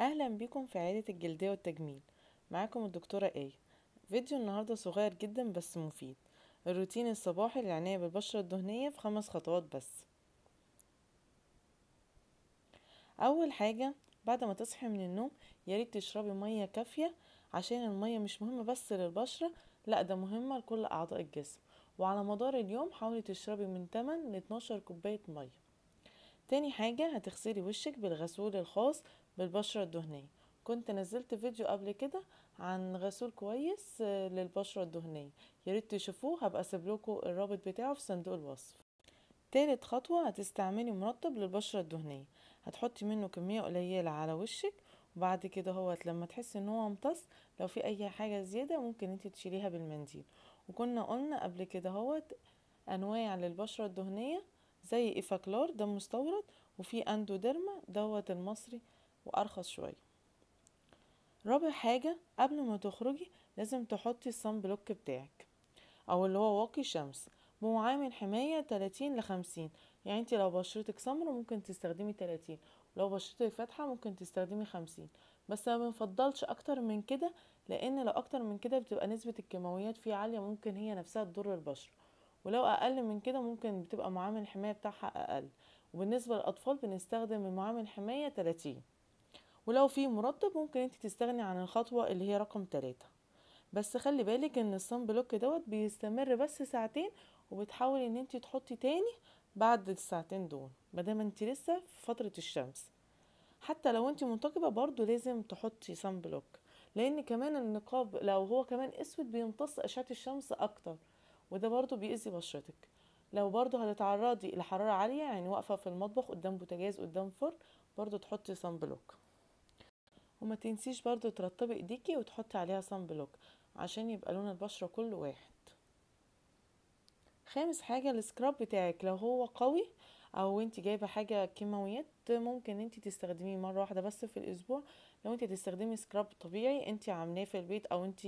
اهلا بيكم في عيادة الجلدية والتجميل معاكم الدكتورة ايه فيديو النهاردة صغير جدا بس مفيد الروتين الصباحي للعناية بالبشرة الدهنية في خمس خطوات بس اول حاجة بعد ما تصحي من النوم ياريت تشربي مية كافية عشان المية مش مهمة بس للبشرة لا ده مهمة لكل اعضاء الجسم وعلى مدار اليوم حاولي تشربي من 8 ل 12 كوباية مية تاني حاجة هتغسلي وشك بالغسول الخاص بالبشرة الدهنية كنت نزلت فيديو قبل كده عن غسول كويس آه، للبشرة الدهنية ياريت تشوفوه هبقى اسيب لكم الرابط بتاعه في صندوق الوصف تالت خطوة هتستعملي مرطب للبشرة الدهنية هتحطي منه كمية قليلة على وشك وبعد كده هوت لما تحسي ان هو امتص لو في اي حاجة زيادة ممكن انت تشيليها بالمنديل وكنا قلنا قبل كده هوت انواع للبشرة الدهنية زي ايفاكلار ده مستورد وفي اندوديرما دوت المصري وأرخص شوية رابع حاجة قبل ما تخرجي لازم تحطي الصن بلوك بتاعك أو اللي هو واقي شمس بمعامل حماية 30 ل 50 يعني انت لو بشرتك سمر ممكن تستخدمي 30 لو بشرتك فاتحة ممكن تستخدمي 50 بس ما بنفضلش اكتر من كده لان لو اكتر من كده بتبقى نسبة الكيماويات فيه عالية ممكن هي نفسها تضر البشرة ولو اقل من كده ممكن بتبقى معامل الحماية بتاعها اقل وبالنسبة للاطفال بنستخدم معامل حمايه 30 ولو في مرطب ممكن انت تستغني عن الخطوة اللي هي رقم تلاتة بس خلي بالك ان الصن بلوك دوت بيستمر بس ساعتين وبتحاولي ان انت تحطي تاني بعد الساعتين دول مادام انت لسه في فترة الشمس حتى لو انت منتقبة برضو لازم تحطي صن بلوك لان كمان النقاب لو هو كمان اسود بيمتص اشعة الشمس اكتر وده برضو بيأذي بشرتك لو برضو هتتعرضي لحرارة عالية يعني واقفة في المطبخ قدام بوتاجاز قدام فرن برضو تحطي صن بلوك وما تنسيش برضو ترطبي ايديكي وتحطي عليها صن بلوك عشان يبقى لون البشرة كله واحد خامس حاجة السكراب بتاعك لو هو قوي او انت جايبة حاجة كيماويات ممكن انت تستخدميه مرة واحدة بس في الاسبوع لو انت تستخدمي سكراب طبيعي انت عاملاه في البيت او انت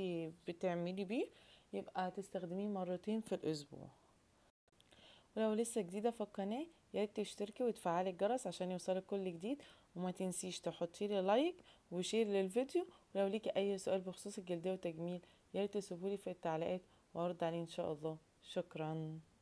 بتعملي بيه يبقى تستخدميه مرتين في الاسبوع ولو لسه جديدة في القناة ياريت تشتركي وتفعلي الجرس عشان يوصلك كل جديد وما تنسيش تحطي لي لايك وشير للفيديو ولو ليكي اي سؤال بخصوص الجلدية والتجميل ياريت تسيبولي في التعليقات وارد عليه ان شاء الله شكرا